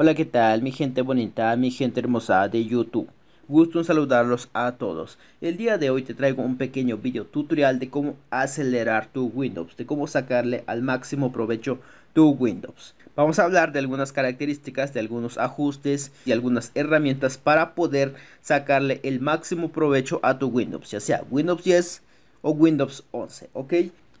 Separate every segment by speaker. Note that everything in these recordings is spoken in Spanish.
Speaker 1: Hola, ¿qué tal mi gente bonita, mi gente hermosa de YouTube? Gusto en saludarlos a todos. El día de hoy te traigo un pequeño video tutorial de cómo acelerar tu Windows, de cómo sacarle al máximo provecho tu Windows. Vamos a hablar de algunas características, de algunos ajustes y algunas herramientas para poder sacarle el máximo provecho a tu Windows, ya sea Windows 10 o Windows 11, ¿ok?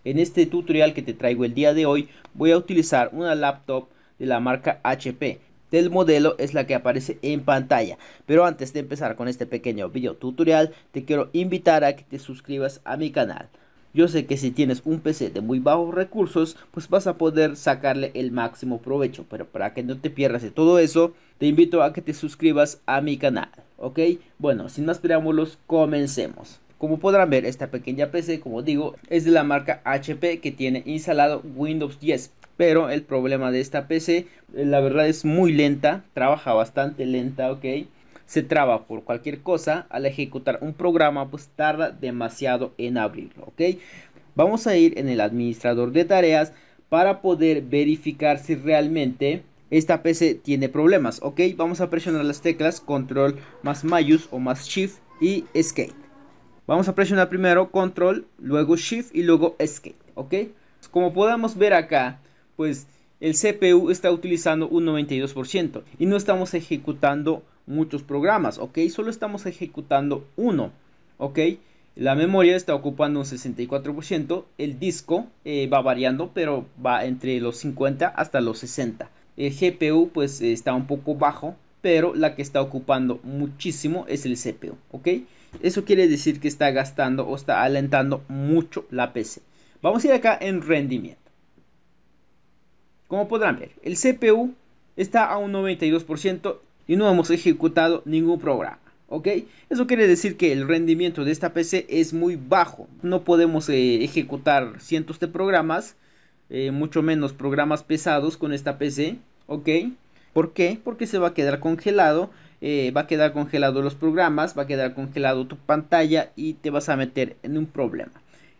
Speaker 1: En este tutorial que te traigo el día de hoy voy a utilizar una laptop de la marca HP del modelo es la que aparece en pantalla. Pero antes de empezar con este pequeño video tutorial, te quiero invitar a que te suscribas a mi canal. Yo sé que si tienes un PC de muy bajos recursos, pues vas a poder sacarle el máximo provecho. Pero para que no te pierdas de todo eso, te invito a que te suscribas a mi canal. ¿Ok? Bueno, sin más preámbulos, comencemos. Como podrán ver, esta pequeña PC, como digo, es de la marca HP que tiene instalado Windows 10 pero el problema de esta PC, eh, la verdad es muy lenta, trabaja bastante lenta, ok. Se traba por cualquier cosa, al ejecutar un programa pues tarda demasiado en abrirlo, ok. Vamos a ir en el administrador de tareas para poder verificar si realmente esta PC tiene problemas, ok. Vamos a presionar las teclas control más mayús o más shift y escape. Vamos a presionar primero control, luego shift y luego escape, ok. Como podemos ver acá, pues el CPU está utilizando un 92% y no estamos ejecutando muchos programas, ¿ok? Solo estamos ejecutando uno, ¿ok? La memoria está ocupando un 64%, el disco eh, va variando, pero va entre los 50 hasta los 60. El GPU pues está un poco bajo, pero la que está ocupando muchísimo es el CPU, ¿ok? Eso quiere decir que está gastando o está alentando mucho la PC. Vamos a ir acá en rendimiento. Como podrán ver, el CPU está a un 92% y no hemos ejecutado ningún programa. ¿ok? Eso quiere decir que el rendimiento de esta PC es muy bajo. No podemos eh, ejecutar cientos de programas, eh, mucho menos programas pesados con esta PC, ¿ok? ¿Por qué? Porque se va a quedar congelado, eh, va a quedar congelado los programas, va a quedar congelado tu pantalla y te vas a meter en un problema.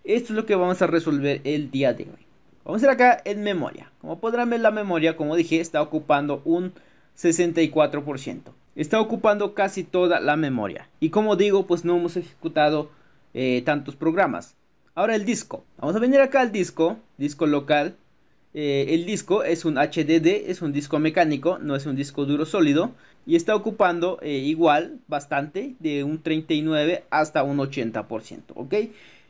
Speaker 1: Esto es lo que vamos a resolver el día de hoy. Vamos a ir acá en memoria. Como podrán ver, la memoria, como dije, está ocupando un 64%. Está ocupando casi toda la memoria. Y como digo, pues no hemos ejecutado eh, tantos programas. Ahora el disco. Vamos a venir acá al disco, disco local. Eh, el disco es un HDD, es un disco mecánico, no es un disco duro sólido. Y está ocupando eh, igual bastante, de un 39 hasta un 80%, ¿ok?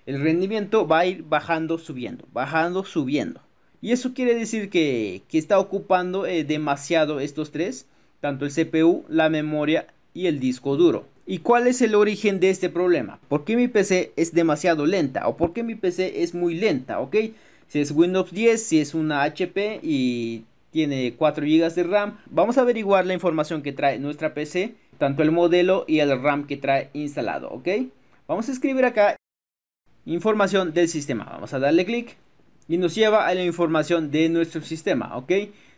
Speaker 1: el rendimiento va a ir bajando, subiendo, bajando, subiendo. Y eso quiere decir que, está ocupando eh, demasiado estos tres, tanto el CPU, la memoria y el disco duro. ¿Y cuál es el origen de este problema? ¿Por qué mi PC es demasiado lenta? ¿O por qué mi PC es muy lenta? ¿Ok? Si es Windows 10, si es una HP y tiene 4 GB de RAM. Vamos a averiguar la información que trae nuestra PC, tanto el modelo y el RAM que trae instalado, ¿ok? Vamos a escribir acá información del sistema. Vamos a darle clic y nos lleva a la información de nuestro sistema, ¿ok?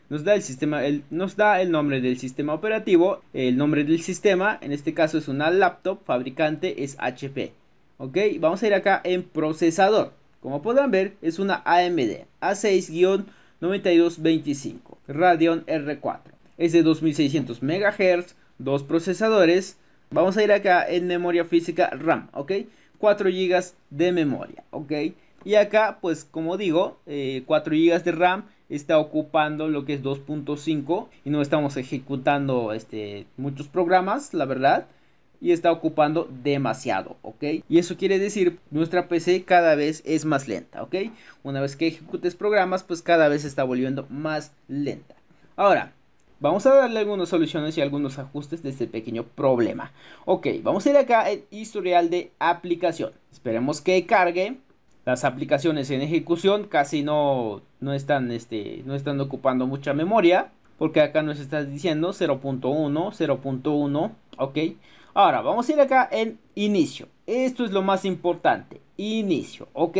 Speaker 1: Nos da, el sistema, nos da el nombre del sistema operativo, el nombre del sistema, en este caso es una laptop, fabricante es HP, ¿ok? Vamos a ir acá en procesador. Como podrán ver, es una AMD A6-9225, Radeon R4. Es de 2600 MHz, dos procesadores. Vamos a ir acá en memoria física RAM, ¿ok? 4 GB de memoria, ¿ok? Y acá, pues como digo, 4 eh, GB de RAM está ocupando lo que es 2.5 y no estamos ejecutando este, muchos programas, la verdad. Y está ocupando demasiado, ¿ok? Y eso quiere decir, nuestra PC cada vez es más lenta, ¿ok? Una vez que ejecutes programas, pues cada vez está volviendo más lenta. Ahora, Vamos a darle algunas soluciones y algunos ajustes de este pequeño problema. Ok, vamos a ir acá en historial de aplicación. Esperemos que cargue. Las aplicaciones en ejecución casi no, no, están, este, no están ocupando mucha memoria. Porque acá nos estás diciendo 0.1, 0.1, ok. Ahora, vamos a ir acá en inicio. Esto es lo más importante, inicio, ok.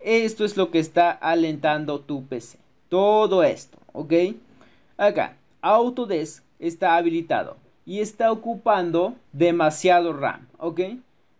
Speaker 1: Esto es lo que está alentando tu PC. Todo esto, ok. Acá, Autodesk está habilitado y está ocupando demasiado RAM, ¿ok?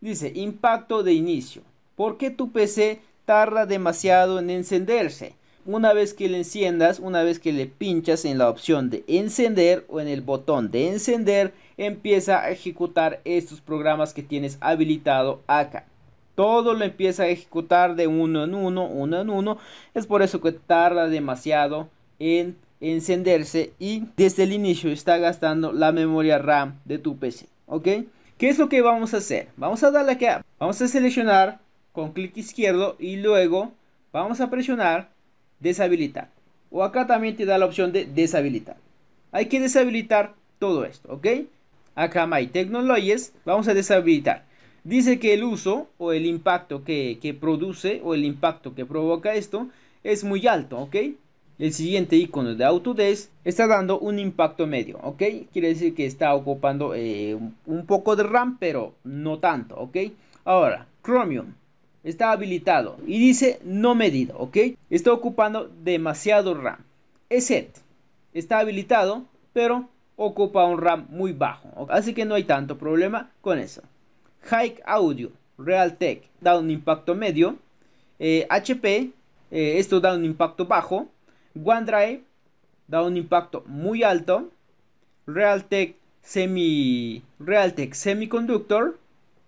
Speaker 1: Dice, impacto de inicio. ¿Por qué tu PC tarda demasiado en encenderse? Una vez que le enciendas, una vez que le pinchas en la opción de encender o en el botón de encender, empieza a ejecutar estos programas que tienes habilitado acá. Todo lo empieza a ejecutar de uno en uno, uno en uno. Es por eso que tarda demasiado en encenderse y desde el inicio está gastando la memoria RAM de tu PC. ¿Ok? ¿Qué es lo que vamos a hacer? Vamos a darle acá. Vamos a seleccionar con clic izquierdo y luego vamos a presionar deshabilitar. O acá también te da la opción de deshabilitar. Hay que deshabilitar todo esto, ¿ok? Acá My Technologies, vamos a deshabilitar. Dice que el uso o el impacto que, que produce o el impacto que provoca esto es muy alto, ¿ok? el siguiente icono de Autodesk está dando un impacto medio, ¿ok? Quiere decir que está ocupando eh, un poco de RAM, pero no tanto, ¿ok? Ahora, Chromium está habilitado y dice no medido, ¿ok? Está ocupando demasiado RAM. ESET está habilitado, pero ocupa un RAM muy bajo, así que no hay tanto problema con eso. Hike Audio, Realtek da un impacto medio. HP, eh, eh, esto da un impacto bajo. OneDrive da un impacto muy alto. Realtek Semi Realtek Semiconductor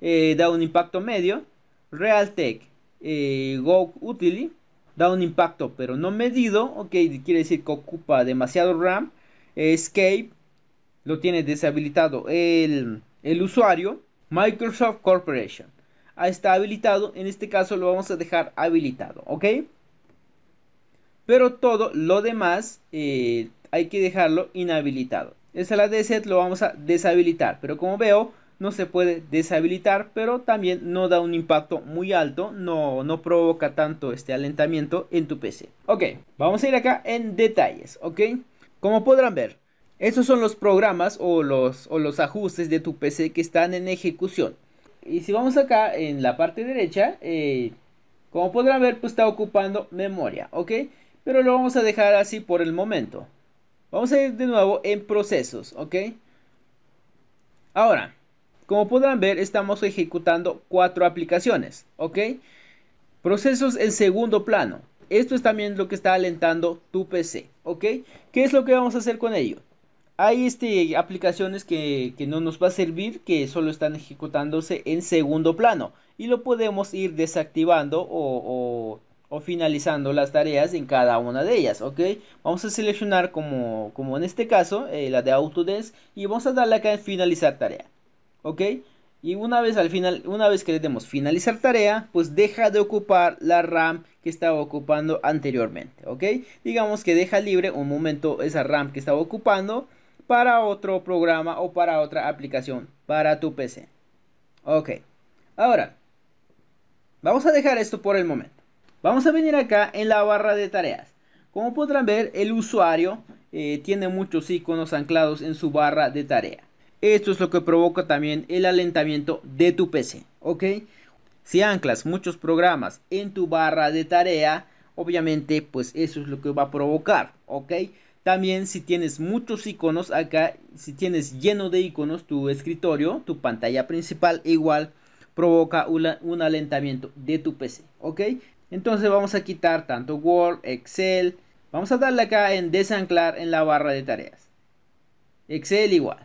Speaker 1: eh, da un impacto medio. Realtek eh, Go Utility da un impacto pero no medido. Ok, quiere decir que ocupa demasiado RAM. Escape lo tiene deshabilitado el, el usuario. Microsoft Corporation está habilitado. En este caso lo vamos a dejar habilitado. Ok. Pero todo lo demás eh, hay que dejarlo inhabilitado. Esta la de set lo vamos a deshabilitar. Pero como veo, no se puede deshabilitar. Pero también no da un impacto muy alto. No, no provoca tanto este alentamiento en tu PC. Ok, vamos a ir acá en detalles. Ok, como podrán ver, esos son los programas o los, los ajustes de tu PC que están en ejecución. Y si vamos acá en la parte derecha, eh, como podrán ver, pues está ocupando memoria, ¿ok? Pero lo vamos a dejar así por el momento. Vamos a ir de nuevo en procesos, ¿ok? Ahora, como podrán ver, estamos ejecutando cuatro aplicaciones, ¿ok? Procesos en segundo plano. Esto es también lo que está alentando tu PC, ¿ok? ¿Qué es lo que vamos a hacer con ello? Hay este, aplicaciones que, no nos va a servir, que solo están ejecutándose en segundo plano. Y lo podemos ir desactivando o o finalizando las tareas en cada una de ellas, ¿ok? Vamos a seleccionar como, como en este caso, eh, la de Autodesk, y vamos a darle acá en finalizar tarea, ¿ok? Y una vez al final, una vez que le demos finalizar tarea, pues deja de ocupar la RAM que estaba ocupando anteriormente, ¿ok? Digamos que deja libre un momento esa RAM que estaba ocupando para otro programa o para otra aplicación, para tu PC. Ok, ahora, vamos a dejar esto por el momento. Vamos a venir acá en la barra de tareas. Como podrán ver, el usuario eh, tiene muchos iconos anclados en su barra de tarea. Esto es lo que provoca también el alentamiento de tu PC, ¿ok? Si anclas muchos programas en tu barra de tarea, obviamente pues eso es lo que va a provocar, ¿ok? También si tienes muchos iconos acá, si tienes lleno de iconos tu escritorio, tu pantalla principal igual provoca un, un alentamiento de tu PC, ¿ok? Entonces vamos a quitar tanto Word, Excel. Vamos a darle acá en desanclar en la barra de tareas. Excel igual.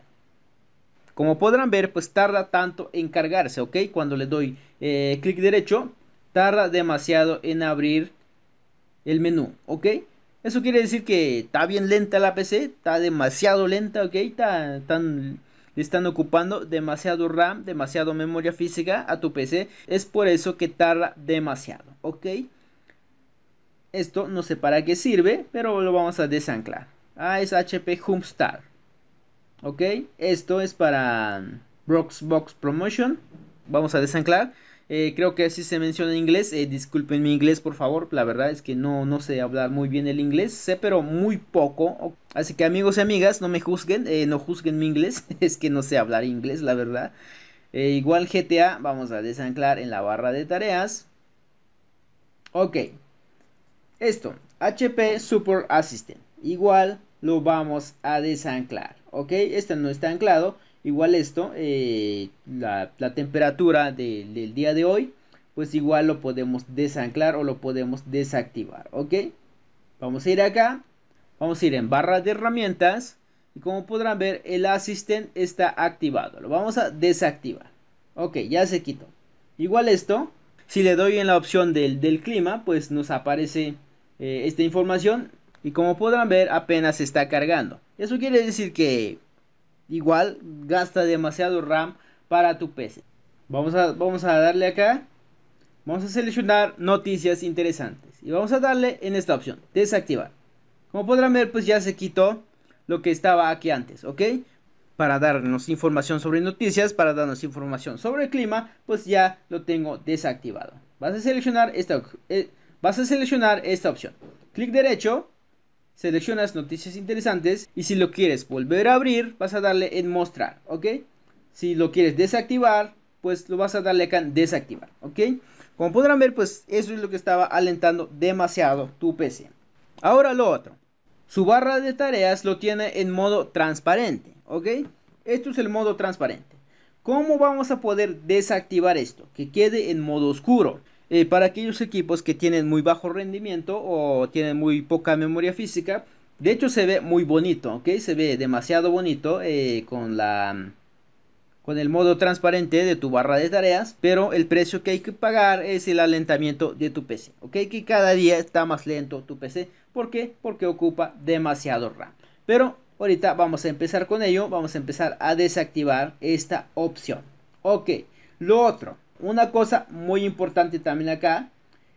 Speaker 1: Como podrán ver, pues tarda tanto en cargarse, ¿ok? Cuando le doy eh, clic derecho, tarda demasiado en abrir el menú, ¿ok? Eso quiere decir que está bien lenta la PC, está demasiado lenta, ¿ok? Está tan están ocupando demasiado RAM, demasiado memoria física a tu PC. Es por eso que tarda demasiado, ¿ok? Esto no sé para qué sirve, pero lo vamos a desanclar. Ah, es HP Humstar. ¿Ok? Esto es para Broxbox Promotion. Vamos a desanclar. Eh, creo que así se menciona en inglés. Eh, disculpen mi inglés, por favor. La verdad es que no, no sé hablar muy bien el inglés. Sé, pero muy poco. Así que amigos y amigas, no me juzguen. Eh, no juzguen mi inglés. es que no sé hablar inglés, la verdad. igual GTA, vamos a desanclar en la barra de tareas. Ok. Esto, HP Super Assistant. Igual lo vamos a desanclar. Ok, este no está anclado Igual esto, eh, la, temperatura del día de hoy, pues igual lo podemos desanclar o lo podemos desactivar, ¿ok? Vamos a ir acá, vamos a ir en barra de herramientas y como podrán ver el Assistant está activado, lo vamos a desactivar, ok, ya se quitó. Igual esto, si le doy en la opción del, clima, pues nos aparece eh, esta información y como podrán ver apenas se está cargando. Eso quiere decir que igual gasta demasiado RAM para tu PC. Vamos a, vamos a darle acá. Vamos a seleccionar noticias interesantes. Y vamos a darle en esta opción, desactivar. Como podrán ver, pues ya se quitó lo que estaba aquí antes, ¿ok? Para darnos información sobre noticias, para darnos información sobre el clima, pues ya lo tengo desactivado. Vas a seleccionar esta, eh, vas a seleccionar esta opción. Clic derecho, seleccionas noticias interesantes y si lo quieres volver a abrir, vas a darle en mostrar, ¿ok? Si lo quieres desactivar, pues lo vas a darle acá en desactivar, ¿ok? Como podrán ver, pues eso es lo que estaba alentando demasiado tu PC. Ahora lo otro. Su barra de tareas lo tiene en modo transparente, ¿ok? Esto es el modo transparente. ¿Cómo vamos a poder desactivar esto? Que quede en modo oscuro. Eh, para aquellos equipos que tienen muy bajo rendimiento o tienen muy poca memoria física, de hecho se ve muy bonito, ¿ok? Se ve demasiado bonito eh, con la con el modo transparente de tu barra de tareas, pero el precio que hay que pagar es el alentamiento de tu PC, ¿ok? Que cada día está más lento tu PC, ¿por qué? Porque ocupa demasiado RAM. Pero ahorita vamos a empezar con ello, vamos a empezar a desactivar esta opción, ¿ok? Lo otro, una cosa muy importante también acá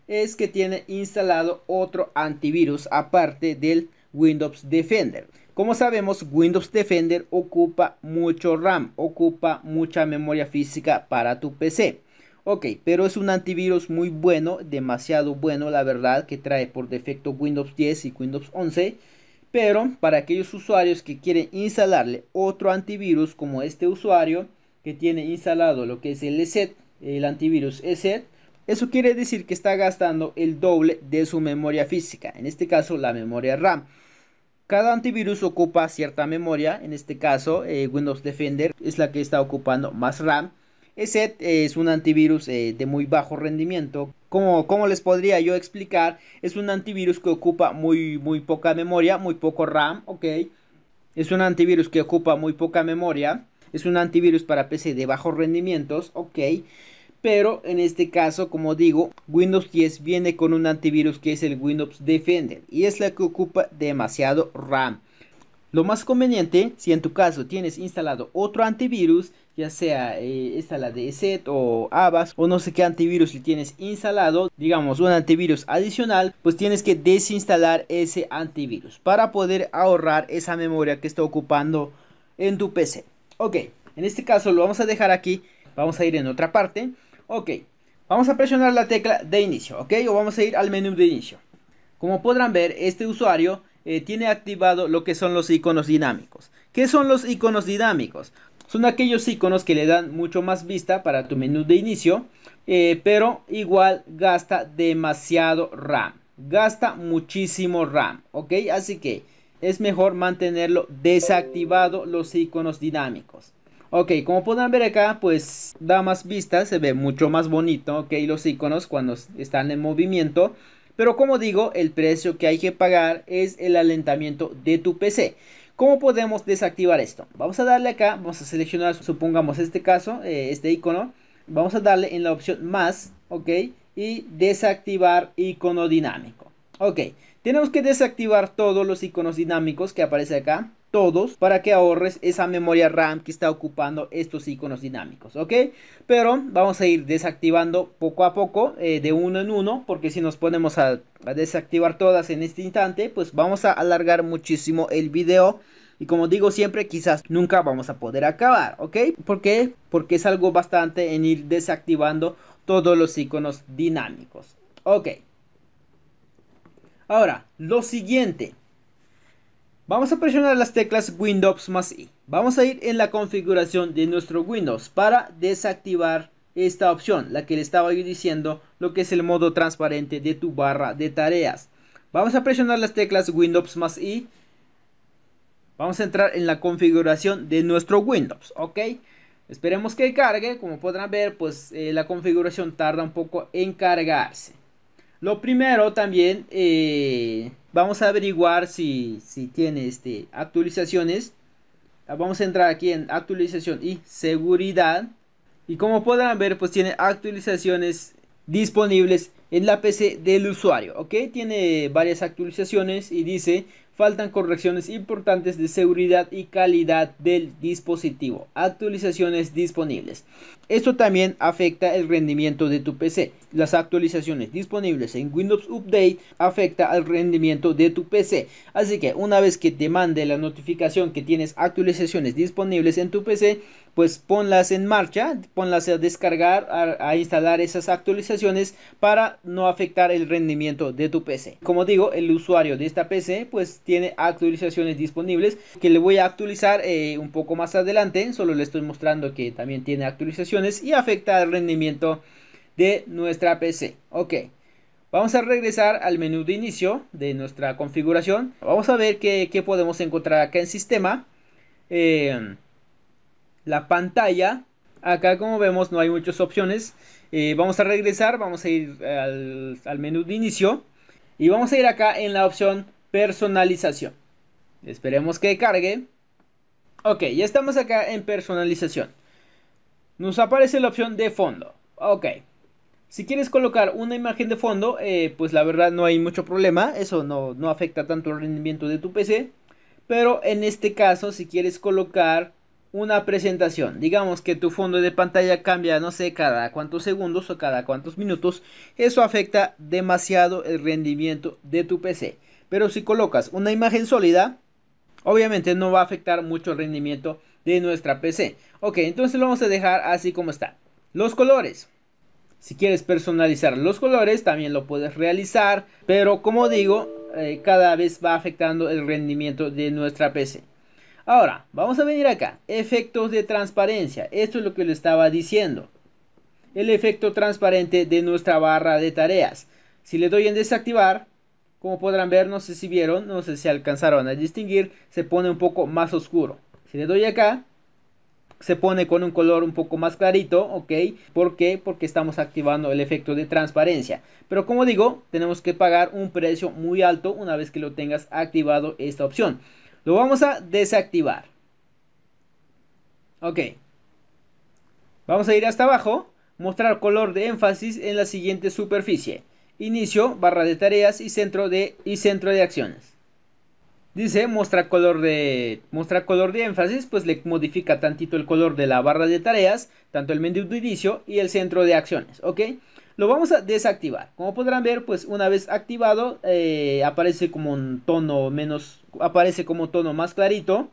Speaker 1: es que tiene instalado otro antivirus aparte del Windows Defender. Como sabemos, Windows Defender ocupa mucho RAM, ocupa mucha memoria física para tu PC. Ok, pero es un antivirus muy bueno, demasiado bueno la verdad, que trae por defecto Windows 10 y Windows 11. Pero para aquellos usuarios que quieren instalarle otro antivirus como este usuario que tiene instalado lo que es el ESET el antivirus ESET, eso quiere decir que está gastando el doble de su memoria física, en este caso la memoria RAM. Cada antivirus ocupa cierta memoria, en este caso eh, Windows Defender es la que está ocupando más RAM. ESET eh, es un antivirus eh, de muy bajo rendimiento. Como, como, les podría yo explicar, es un antivirus que ocupa muy, muy poca memoria, muy poco RAM, ok. Es un antivirus que ocupa muy poca memoria es un antivirus para PC de bajos rendimientos, ok. Pero en este caso, como digo, Windows 10 viene con un antivirus que es el Windows Defender y es la que ocupa demasiado RAM. Lo más conveniente, si en tu caso tienes instalado otro antivirus, ya sea eh, esta la de ESET o Avast o no sé qué antivirus le tienes instalado, digamos un antivirus adicional, pues tienes que desinstalar ese antivirus para poder ahorrar esa memoria que está ocupando en tu PC. Ok, en este caso lo vamos a dejar aquí. Vamos a ir en otra parte. Ok, vamos a presionar la tecla de inicio, ok, o vamos a ir al menú de inicio. Como podrán ver, este usuario eh, tiene activado lo que son los iconos dinámicos. ¿Qué son los iconos dinámicos? Son aquellos iconos que le dan mucho más vista para tu menú de inicio, eh, pero igual gasta demasiado RAM. Gasta muchísimo RAM, ok, así que es mejor mantenerlo desactivado los iconos dinámicos. Ok, como podrán ver acá, pues da más vista, se ve mucho más bonito, ok, los iconos cuando están en movimiento. Pero como digo, el precio que hay que pagar es el alentamiento de tu PC. ¿Cómo podemos desactivar esto? Vamos a darle acá, vamos a seleccionar, supongamos este caso, eh, este icono. Vamos a darle en la opción más, ok, y desactivar icono dinámico. Ok, tenemos que desactivar todos los iconos dinámicos que aparece acá, todos, para que ahorres esa memoria RAM que está ocupando estos iconos dinámicos, ¿ok? Pero vamos a ir desactivando poco a poco, eh, de uno en uno, porque si nos ponemos a, a desactivar todas en este instante, pues vamos a alargar muchísimo el video. Y como digo siempre, quizás nunca vamos a poder acabar, ¿ok? ¿Por qué? Porque es algo bastante en ir desactivando todos los iconos dinámicos. Ok. Ahora, lo siguiente. Vamos a presionar las teclas Windows más I. Vamos a ir en la configuración de nuestro Windows para desactivar esta opción, la que le estaba yo diciendo, lo que es el modo transparente de tu barra de tareas. Vamos a presionar las teclas Windows más I. Vamos a entrar en la configuración de nuestro Windows, ¿ok? Esperemos que cargue, como podrán ver, pues eh, la configuración tarda un poco en cargarse. Lo primero también eh, vamos a averiguar si, si tiene este, actualizaciones. Ah, vamos a entrar aquí en actualización y seguridad. Y como podrán ver, pues tiene actualizaciones disponibles en la PC del usuario. ¿ok? Tiene varias actualizaciones y dice faltan correcciones importantes de seguridad y calidad del dispositivo. Actualizaciones disponibles. Esto también afecta el rendimiento de tu PC. Las actualizaciones disponibles en Windows Update afecta al rendimiento de tu PC. Así que una vez que te mande la notificación que tienes actualizaciones disponibles en tu PC, pues ponlas en marcha, ponlas a descargar, a, instalar esas actualizaciones para no afectar el rendimiento de tu PC. Como digo, el usuario de esta PC pues tiene actualizaciones disponibles que le voy a actualizar eh, un poco más adelante. Solo le estoy mostrando que también tiene actualizaciones y afecta al rendimiento de nuestra PC. Ok, vamos a regresar al menú de inicio de nuestra configuración. Vamos a ver qué, podemos encontrar acá en sistema. Em, la pantalla, acá como vemos no hay muchas opciones. Eh, vamos a regresar, vamos a ir al menú de inicio y vamos a ir acá en la opción personalización. Esperemos que cargue. Ok, ya estamos acá en personalización nos aparece la opción de fondo. Ok. Si quieres colocar una imagen de fondo, eh, pues la verdad no hay mucho problema. Eso no, no afecta tanto el rendimiento de tu PC. Pero en este caso, si quieres colocar una presentación. Digamos que tu fondo de pantalla cambia, no sé, cada cuántos segundos o cada cuántos minutos. Eso afecta demasiado el rendimiento de tu PC. Pero si colocas una imagen sólida, obviamente no va a afectar mucho el rendimiento de nuestra PC. Ok, entonces lo vamos a dejar así como está. Los colores. Si quieres personalizar los colores, también lo puedes realizar. Pero como digo, eh, cada vez va afectando el rendimiento de nuestra PC. Ahora, vamos a venir acá. Efectos de transparencia. Esto es lo que le estaba diciendo. El efecto transparente de nuestra barra de tareas. Si le doy en desactivar, como podrán ver, no sé si vieron, no sé si alcanzaron a distinguir, se pone un poco más oscuro. Si le doy acá, se pone con un color un poco más clarito, ¿ok? ¿Por qué? Porque estamos activando el efecto de transparencia. Pero como digo, tenemos que pagar un precio muy alto una vez que lo tengas activado esta opción. Lo vamos a desactivar. Ok. Vamos a ir hasta abajo, mostrar color de énfasis en la siguiente superficie. Inicio, barra de tareas y centro de, y centro de acciones. Dice, muestra color de muestra color de énfasis, pues le modifica tantito el color de la barra de tareas, tanto el menú de inicio y el centro de acciones, ¿ok? Lo vamos a desactivar. Como podrán ver, pues una vez activado, eh, aparece como un tono menos, aparece como un tono más clarito,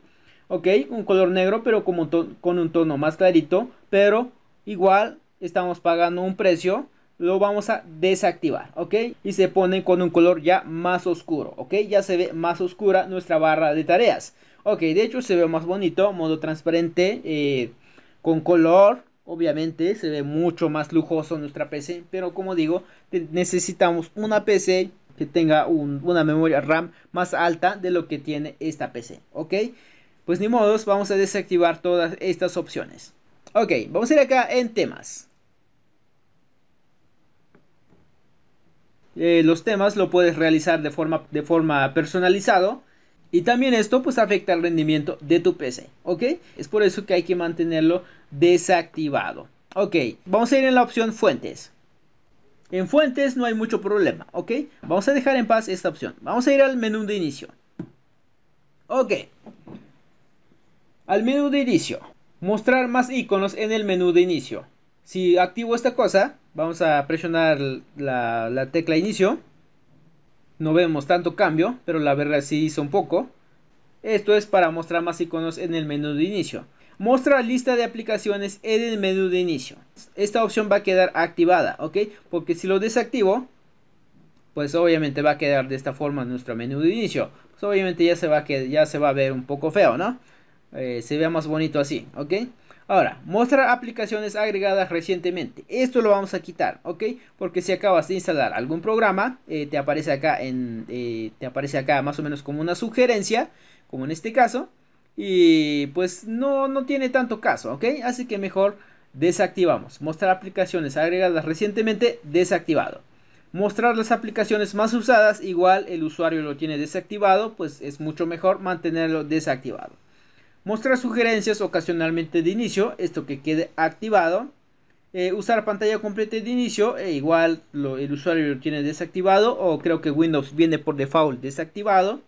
Speaker 1: ¿ok? Un color negro, pero como con un tono más clarito, pero igual estamos pagando un precio lo vamos a desactivar, ¿ok? Y se ponen con un color ya más oscuro, ¿ok? Ya se ve más oscura nuestra barra de tareas. Ok, de hecho se ve más bonito, modo transparente, eh, con color, obviamente se ve mucho más lujoso nuestra PC, pero como digo, necesitamos una PC que tenga una memoria RAM más alta de lo que tiene esta PC, ¿ok? Pues ni modos, vamos a desactivar todas estas opciones. Ok, vamos a ir acá en temas. Eh, los temas lo puedes realizar de forma, de forma personalizado. Y también esto pues afecta al rendimiento de tu PC, ¿ok? Es por eso que hay que mantenerlo desactivado. Ok, vamos a ir en la opción fuentes. En fuentes no hay mucho problema, ¿ok? Vamos a dejar en paz esta opción. Vamos a ir al menú de inicio. Ok. Al menú de inicio. Mostrar más iconos en el menú de inicio. Si activo esta cosa, Vamos a presionar la, tecla inicio. No vemos tanto cambio, pero la verdad sí hizo un poco. Esto es para mostrar más iconos en el menú de inicio. Muestra lista de aplicaciones en el menú de inicio. Esta opción va a quedar activada, ¿ok? Porque si lo desactivo, pues obviamente va a quedar de esta forma nuestro menú de inicio. Pues obviamente ya se va a, ya se va a ver un poco feo, ¿no? Eh, se vea más bonito así, ¿ok? Ahora, mostrar aplicaciones agregadas recientemente. Esto lo vamos a quitar, ¿ok? Porque si acabas de instalar algún programa, eh, te aparece acá en, eh, te aparece acá más o menos como una sugerencia, como en este caso, y pues no, no tiene tanto caso, ¿ok? Así que mejor desactivamos. Mostrar aplicaciones agregadas recientemente, desactivado. Mostrar las aplicaciones más usadas, igual el usuario lo tiene desactivado, pues es mucho mejor mantenerlo desactivado. Mostrar sugerencias ocasionalmente de inicio, esto que quede activado. Eh, usar pantalla completa de inicio, e igual el usuario lo tiene desactivado o creo que Windows viene por default desactivado.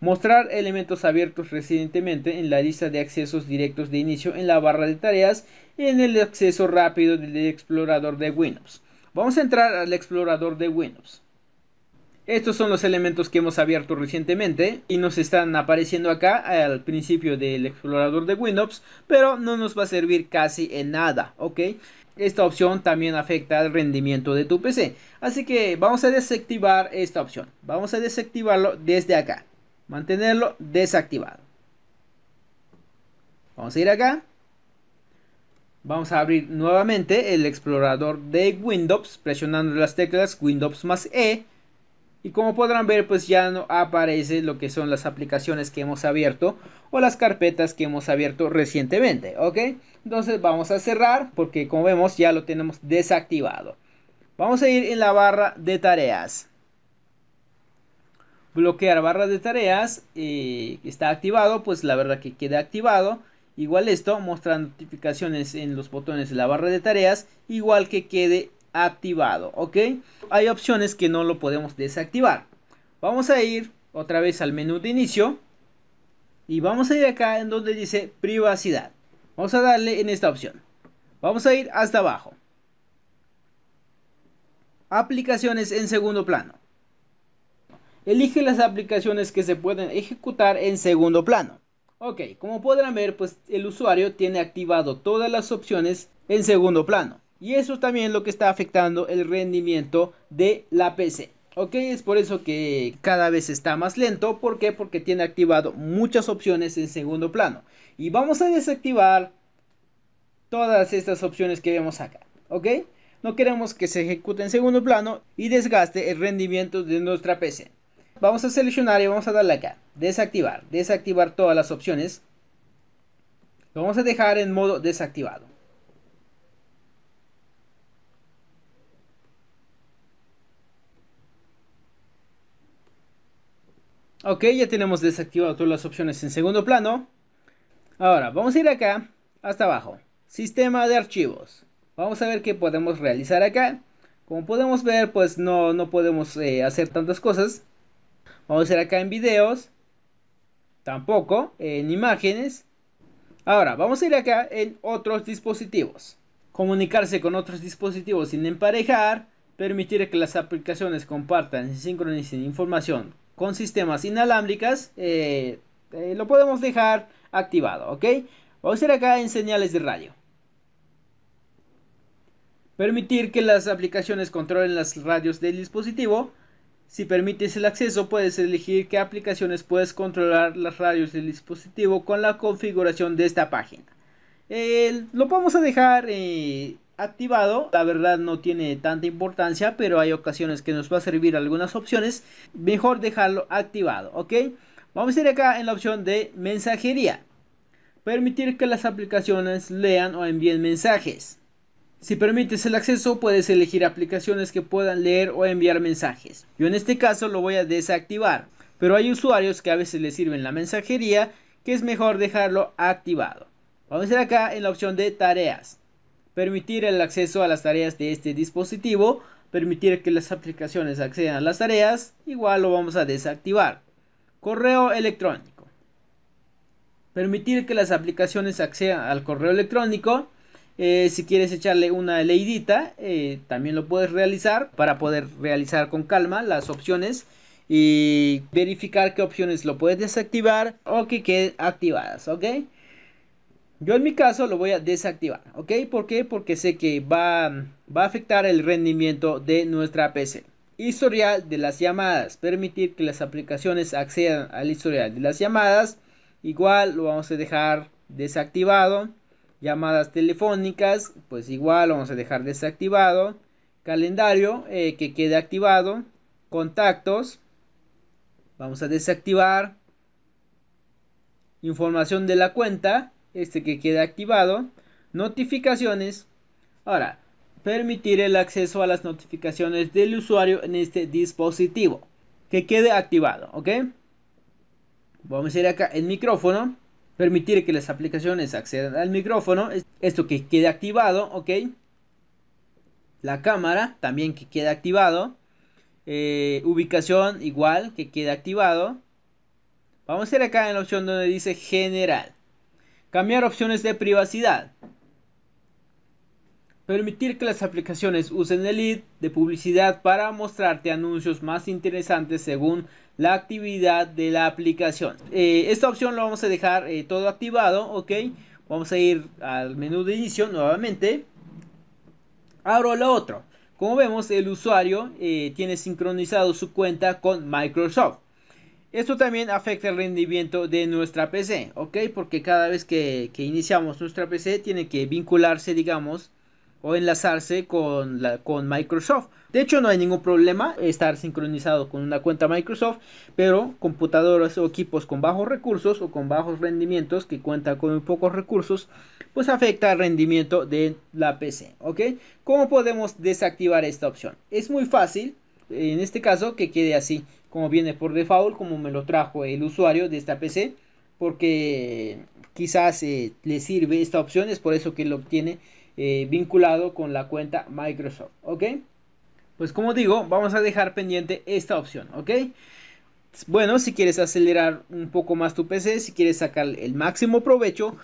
Speaker 1: Mostrar elementos abiertos recientemente en la lista de accesos directos de inicio en la barra de tareas y en el acceso rápido del explorador de Windows. Vamos a entrar al explorador de Windows. Estos son los elementos que hemos abierto recientemente y nos están apareciendo acá al principio del explorador de Windows, pero no nos va a servir casi en nada, ¿ok? Esta opción también afecta al rendimiento de tu PC, así que vamos a desactivar esta opción. Vamos a desactivarlo desde acá, mantenerlo desactivado. Vamos a ir acá, Vamos a abrir nuevamente el explorador de Windows presionando las teclas Windows más E y como podrán ver, pues ya no aparece lo que son las aplicaciones que hemos abierto o las carpetas que hemos abierto recientemente, ¿ok? Entonces vamos a cerrar porque como vemos ya lo tenemos desactivado. Vamos a ir en la barra de tareas. Bloquear barra de tareas eh, está activado, pues la verdad que queda activado. Igual esto, mostrar notificaciones en los botones de la barra de tareas, igual que quede activado, ¿ok? Hay opciones que no lo podemos desactivar. Vamos a ir otra vez al menú de inicio y vamos a ir acá en donde dice privacidad. Vamos a darle en esta opción. Vamos a ir hasta abajo. Aplicaciones en segundo plano. Elige las aplicaciones que se pueden ejecutar en segundo plano. Ok, como podrán ver, pues el usuario tiene activado todas las opciones en segundo plano. Y eso también lo que está afectando el rendimiento de la PC. Ok, es por eso que cada vez está más lento. ¿Por qué? Porque tiene activado muchas opciones en segundo plano. Y vamos a desactivar todas estas opciones que vemos acá. Ok, no queremos que se ejecute en segundo plano y desgaste el rendimiento de nuestra PC. Vamos a seleccionar y vamos a darle acá. Desactivar, desactivar todas las opciones. Lo vamos a dejar en modo desactivado. Ok, ya tenemos desactivado todas las opciones en segundo plano. Ahora, vamos a ir acá, hasta abajo. Sistema de archivos. Vamos a ver qué podemos realizar acá. Como podemos ver, pues no, podemos eh, hacer tantas cosas. Vamos a ir acá en videos. Tampoco. En imágenes. Ahora, vamos a ir acá en otros dispositivos. Comunicarse con otros dispositivos sin emparejar. Permitir que las aplicaciones compartan y sincronicen información con sistemas inalámbricas, eh, eh, lo podemos dejar activado, ¿ok? Vamos a ir acá en señales de radio. Permitir que las aplicaciones controlen las radios del dispositivo. Si permites el acceso, puedes elegir qué aplicaciones puedes controlar las radios del dispositivo con la configuración de esta página. Eh, lo vamos a dejar activado. La verdad no tiene tanta importancia, pero hay ocasiones que nos va a servir algunas opciones. Mejor dejarlo activado, ¿ok? Vamos a ir acá en la opción de mensajería. Permitir que las aplicaciones lean o envíen mensajes. Si permites el acceso, puedes elegir aplicaciones que puedan leer o enviar mensajes. Yo en este caso lo voy a desactivar, pero hay usuarios que a veces les sirven la mensajería que es mejor dejarlo activado. Vamos a ir acá en la opción de tareas permitir el acceso a las tareas de este dispositivo, permitir que las aplicaciones accedan a las tareas, igual lo vamos a desactivar. Correo electrónico. Permitir que las aplicaciones accedan al correo electrónico. Eh, si quieres echarle una leidita, eh, también lo puedes realizar para poder realizar con calma las opciones y verificar qué opciones lo puedes desactivar o que queden activadas, ¿ok? Yo en mi caso lo voy a desactivar, ¿ok? ¿Por qué? Porque sé que va, va a afectar el rendimiento de nuestra PC. Historial de las llamadas. Permitir que las aplicaciones accedan al historial de las llamadas. Igual lo vamos a dejar desactivado. Llamadas telefónicas, pues igual lo vamos a dejar desactivado. Calendario, eh, que quede activado. Contactos, vamos a desactivar. Información de la cuenta, este que queda activado, notificaciones. Ahora, permitir el acceso a las notificaciones del usuario en este dispositivo, que quede activado, ¿ok? Vamos a ir acá en micrófono, permitir que las aplicaciones accedan al micrófono, esto que quede activado, ¿ok? La cámara también que quede activado. Eh, ubicación igual que quede activado. Vamos a ir acá en la opción donde dice general. Cambiar opciones de privacidad. Permitir que las aplicaciones usen el lead de publicidad para mostrarte anuncios más interesantes según la actividad de la aplicación. Eh, esta opción lo vamos a dejar eh, todo activado, Vamos a ir al menú de inicio nuevamente. Abro lo otro. Como vemos, el usuario eh, tiene sincronizado su cuenta con Microsoft. Esto también afecta el rendimiento de nuestra PC, ¿ok? Porque cada vez que, iniciamos nuestra PC tiene que vincularse, digamos, o enlazarse con, la, con Microsoft. De hecho, no hay ningún problema estar sincronizado con una cuenta Microsoft, pero computadoras o equipos con bajos recursos o con bajos rendimientos que cuentan con pocos recursos, pues afecta el rendimiento de la PC. ¿Ok? ¿Cómo podemos desactivar esta opción? Es muy fácil, en este caso, que quede así como viene por default, como me lo trajo el usuario de esta PC, porque quizás eh, le sirve esta opción, es por eso que lo tiene eh, vinculado con la cuenta Microsoft, ¿ok? Pues como digo, vamos a dejar pendiente esta opción, ¿ok? Bueno, si quieres acelerar un poco más tu PC, si quieres sacar el máximo provecho,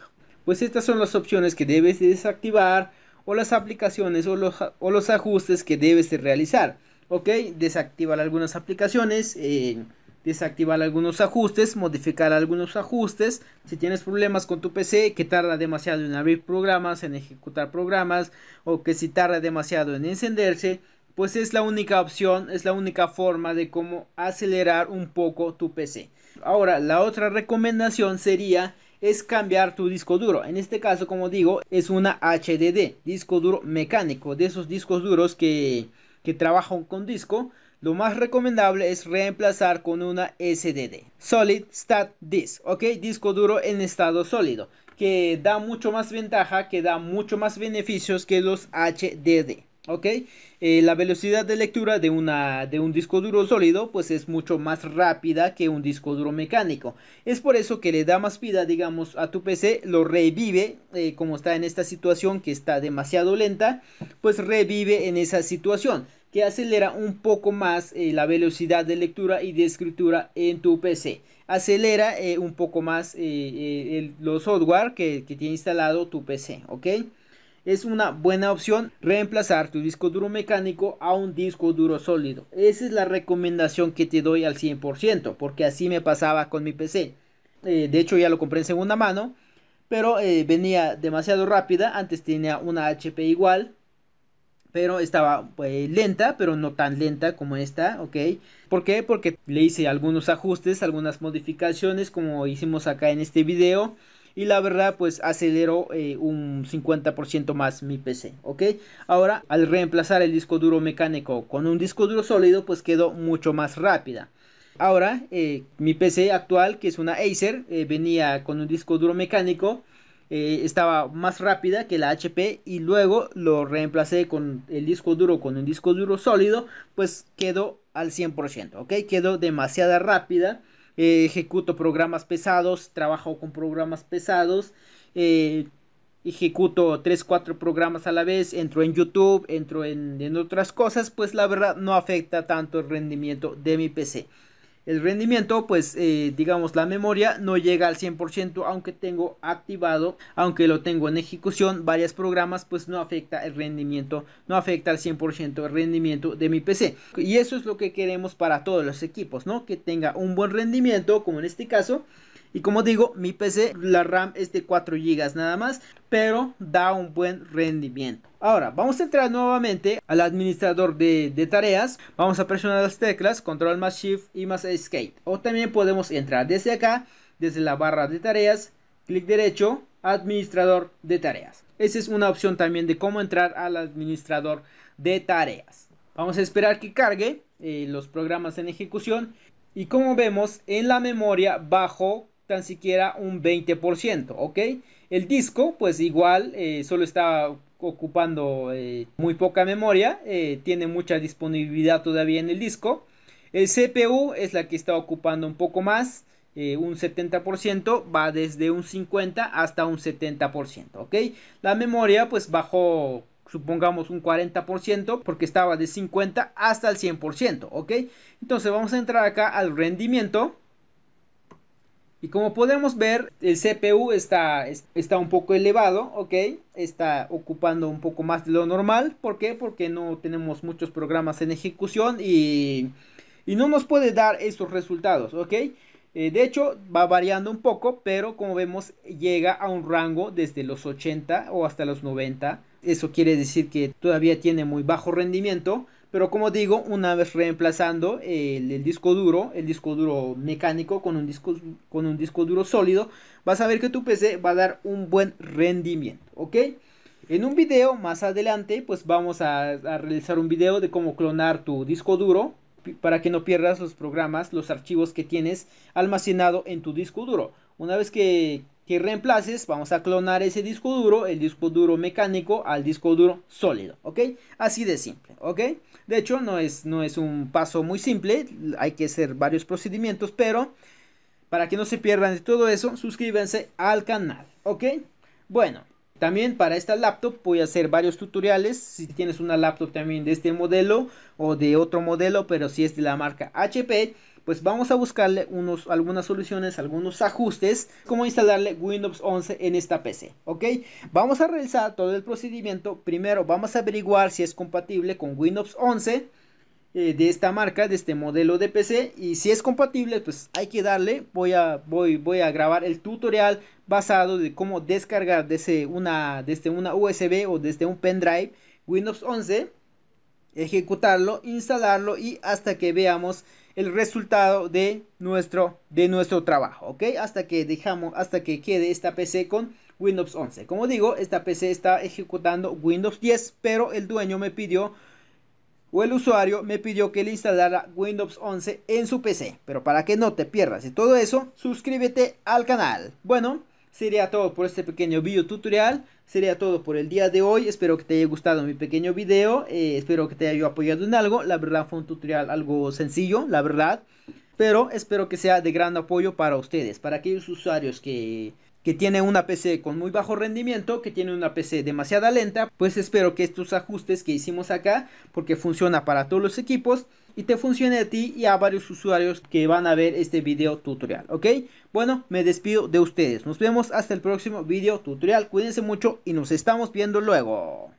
Speaker 1: pues estas son las opciones que debes desactivar o las aplicaciones o los, o los ajustes que debes realizar ok desactivar algunas aplicaciones eh, desactivar algunos ajustes modificar algunos ajustes si tienes problemas con tu pc que tarda demasiado en abrir programas en ejecutar programas o que si tarda demasiado en encenderse pues es la única opción, es la única forma de cómo acelerar un poco tu PC. Ahora, la otra recomendación sería es cambiar tu disco duro. En este caso, como digo, es una HDD, disco duro mecánico, de esos discos duros que que trabajan con disco, lo más recomendable es reemplazar con una SDD, Solid Stat Disk, ok, disco duro en estado sólido, que da mucho más ventaja, que da mucho más beneficios que los HDD. ¿Ok? Eh, la velocidad de lectura de, de un disco duro sólido pues es mucho más rápida que un disco duro mecánico. Es por eso que le da más vida, digamos, a tu PC, lo revive, eh, como está en esta situación que está demasiado lenta, pues revive en esa situación, que acelera un poco más eh, la velocidad de lectura y de escritura en tu PC. Acelera un poco más el, los software que, que tiene instalado tu PC, ¿ok? es una buena opción reemplazar tu disco duro mecánico a un disco duro sólido. Esa es la recomendación que te doy al 100%, porque así me pasaba con mi PC. Eh, de hecho ya lo compré en segunda mano, pero eh, venía demasiado rápida, antes tenía una HP igual, pero estaba pues, lenta, pero no tan lenta como esta, ¿ok? ¿Por qué? Porque le hice algunos ajustes, algunas modificaciones como hicimos acá en este video y la verdad pues aceleró eh, un 50% más mi PC, ¿ok? Ahora al reemplazar el disco duro mecánico con un disco duro sólido pues quedó mucho más rápida. Ahora eh, mi PC actual que es una Acer eh, venía con un disco duro mecánico. estaba más rápida que la HP y luego lo reemplacé con el disco duro con un disco duro sólido pues quedó al 100% ok quedó demasiada rápida eh, ejecuto programas pesados, trabajo con programas pesados, eh, ejecuto 3, 4 programas a la vez, entro en YouTube, entro en, en otras cosas, pues la verdad no afecta tanto el rendimiento de mi PC. El rendimiento, pues eh, digamos la memoria no llega al 100% aunque tengo activado, aunque lo tengo en ejecución varios programas, pues no afecta el rendimiento, no afecta al 100% el rendimiento de mi PC. Y eso es lo que queremos para todos los equipos, ¿no? Que tenga un buen rendimiento, como en este caso. Y como digo, mi PC, la RAM es de 4 GB nada más, pero da un buen rendimiento. Ahora, vamos a entrar nuevamente al administrador de, tareas. Vamos a presionar las teclas Control más Shift y más Escape. O también podemos entrar desde acá, desde la barra de tareas, clic derecho, administrador de tareas. Esa es una opción también de cómo entrar al administrador de tareas. Vamos a esperar que cargue eh, los programas en ejecución. Y como vemos, en la memoria bajo tan siquiera un 20%, ¿ok? El disco, pues igual, eh, solo está ocupando eh, muy poca memoria, eh, tiene mucha disponibilidad todavía en el disco. El CPU es la que está ocupando un poco más, eh, un 70%, va desde un 50 hasta un 70%, ¿ok? La memoria pues bajó, supongamos un 40%, porque estaba de 50 hasta el 100%, ¿ok? Entonces vamos a entrar acá al rendimiento. Y como podemos ver, el CPU está, está un poco elevado, Está ocupando un poco más de lo normal. ¿Por qué? Porque no tenemos muchos programas en ejecución y, y no nos puede dar esos resultados, eh, de hecho, va variando un poco, pero como vemos, llega a un rango desde los 80 o hasta los 90. Eso quiere decir que todavía tiene muy bajo rendimiento. Pero como digo, una vez reemplazando el, disco duro, el disco duro mecánico con un disco, con un disco duro sólido, vas a ver que tu PC va a dar un buen rendimiento, ¿ok? En un video más adelante, pues vamos a, a realizar un video de cómo clonar tu disco duro para que no pierdas los programas, los archivos que tienes almacenado en tu disco duro. Una vez que que reemplaces, vamos a clonar ese disco duro, el disco duro mecánico al disco duro sólido, ¿ok? Así de simple, ¿ok? De hecho, no es, no es un paso muy simple, hay que hacer varios procedimientos, pero para que no se pierdan de todo eso, suscríbanse al canal, ¿ok? Bueno, también para esta laptop voy a hacer varios tutoriales, si tienes una laptop también de este modelo o de otro modelo, pero si es de la marca HP, pues vamos a buscarle unos, algunas soluciones, algunos ajustes, como instalarle Windows 11 en esta PC, ¿ok? Vamos a realizar todo el procedimiento, primero vamos a averiguar si es compatible con Windows 11 eh, de esta marca, de este modelo de PC y si es compatible pues hay que darle, voy a, voy, voy a grabar el tutorial basado de cómo descargar desde una, desde este una USB o desde este un pendrive Windows 11 ejecutarlo, instalarlo y hasta que veamos el resultado de nuestro, de nuestro trabajo, ¿ok? Hasta que dejamos, hasta que quede esta PC con Windows 11. Como digo, esta PC está ejecutando Windows 10, pero el dueño me pidió, o el usuario me pidió que le instalara Windows 11 en su PC. Pero para que no te pierdas de todo eso, suscríbete al canal. Bueno. Sería todo por este pequeño video tutorial. Sería todo por el día de hoy. Espero que te haya gustado mi pequeño video. Eh, espero que te haya apoyado en algo. La verdad fue un tutorial algo sencillo, la verdad. Pero espero que sea de gran apoyo para ustedes. Para aquellos usuarios que, que tienen una PC con muy bajo rendimiento. Que tienen una PC demasiada lenta. Pues espero que estos ajustes que hicimos acá. Porque funciona para todos los equipos y te funcione a ti y a varios usuarios que van a ver este video tutorial, ¿ok? Bueno, me despido de ustedes. Nos vemos hasta el próximo video tutorial. Cuídense mucho y nos estamos viendo luego.